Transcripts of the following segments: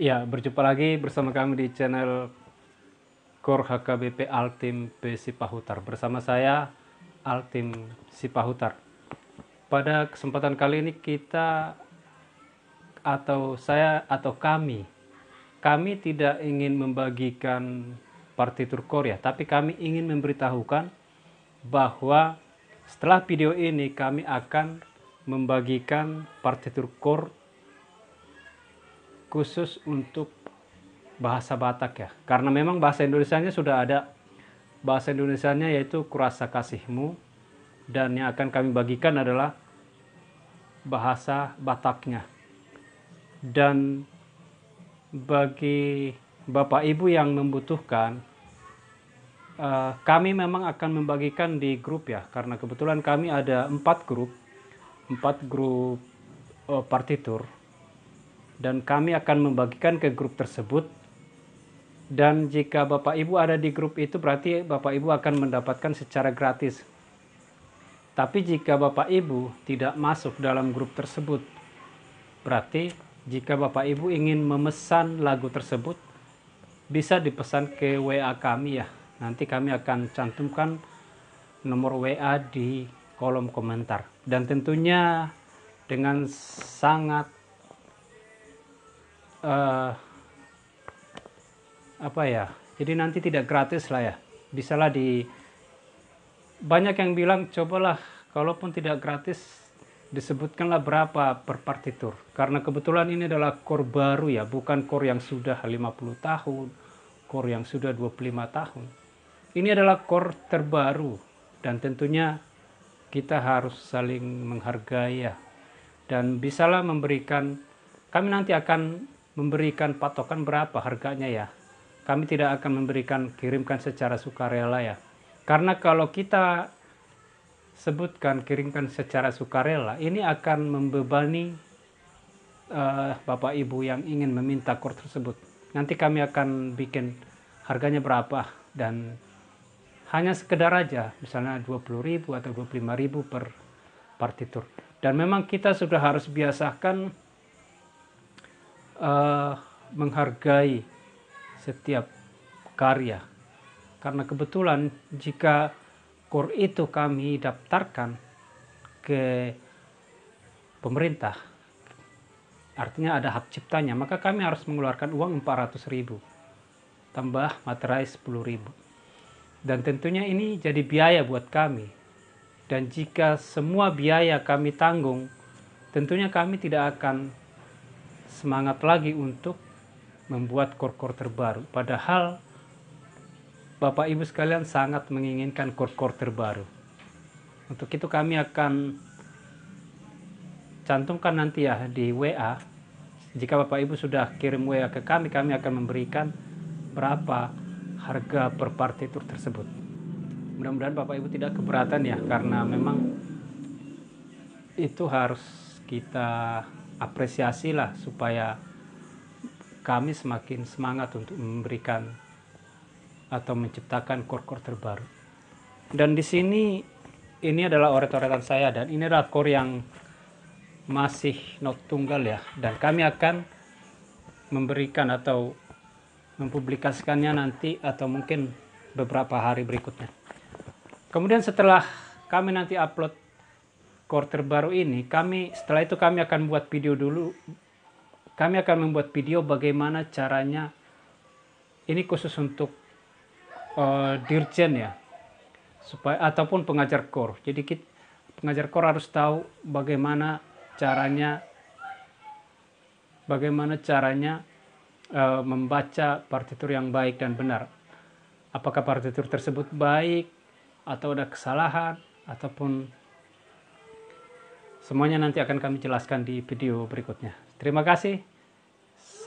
Ya, berjumpa lagi bersama kami di channel Kor HKBP Altim P Sipahutar. Bersama saya Altim Sipahutar. Pada kesempatan kali ini kita atau saya atau kami kami tidak ingin membagikan partitur ya, tapi kami ingin memberitahukan bahwa setelah video ini kami akan membagikan partitur Kor khusus untuk bahasa Batak ya. Karena memang bahasa Indonesianya sudah ada bahasa Indonesianya yaitu kurasa kasihmu dan yang akan kami bagikan adalah bahasa Bataknya. Dan bagi Bapak Ibu yang membutuhkan eh, kami memang akan membagikan di grup ya karena kebetulan kami ada empat grup empat grup eh, partitur dan kami akan membagikan ke grup tersebut. Dan jika Bapak Ibu ada di grup itu berarti Bapak Ibu akan mendapatkan secara gratis. Tapi jika Bapak Ibu tidak masuk dalam grup tersebut, berarti jika Bapak Ibu ingin memesan lagu tersebut, bisa dipesan ke WA kami ya. Nanti kami akan cantumkan nomor WA di kolom komentar. Dan tentunya dengan sangat uh, apa ya jadi nanti tidak gratis lah ya bisalah di banyak yang bilang cobalah kalaupun tidak gratis disebutkanlah berapa per partitur karena kebetulan ini adalah kor baru ya bukan kor yang sudah 50 tahun kor yang sudah 25 tahun ini adalah kor terbaru dan tentunya kita harus saling menghargai ya dan bisalah memberikan kami nanti akan memberikan patokan berapa harganya ya. Kami tidak akan memberikan kirimkan secara sukarela ya. Karena kalau kita sebutkan kirimkan secara sukarela, ini akan membebani uh, Bapak Ibu yang ingin meminta kur tersebut. Nanti kami akan bikin harganya berapa dan hanya sekedar aja misalnya ribu atau ribu per partitur. Dan memang kita sudah harus biasakan uh, menghargai setiap karya. Karena kebetulan jika kor itu kami daftarkan ke pemerintah, artinya ada hak ciptanya, maka kami harus mengeluarkan uang 400 ribu, tambah materai 10 ribu. Dan tentunya ini jadi biaya buat kami. Dan jika semua biaya kami tanggung, tentunya kami tidak akan semangat lagi untuk membuat kor-kor terbaru. Padahal Bapak Ibu sekalian sangat menginginkan kor-kor terbaru. Untuk itu kami akan cantumkan nanti ya di WA. Jika Bapak Ibu sudah kirim WA ke kami, kami akan memberikan berapa harga per partitur tersebut. Mudah-mudahan Bapak Ibu tidak keberatan ya, karena memang itu harus kita apresiasi lah supaya kami semakin semangat untuk memberikan atau menciptakan kor-kor terbaru. Dan di sini ini adalah oret-oretan saya dan ini adalah kor yang masih not tunggal ya dan kami akan memberikan atau mempublikasikannya nanti atau mungkin beberapa hari berikutnya. Kemudian setelah kami nanti upload quarter baru ini kami setelah itu kami akan buat video dulu kami akan membuat video bagaimana caranya ini khusus untuk uh, dirjen ya supaya ataupun pengajar kor jadi kita, pengajar kor harus tahu bagaimana caranya bagaimana caranya uh, membaca partitur yang baik dan benar apakah partitur tersebut baik atau ada kesalahan ataupun Semuanya nanti akan kami jelaskan di video berikutnya. Terima kasih,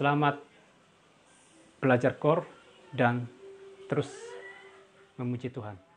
selamat belajar core, dan terus memuji Tuhan.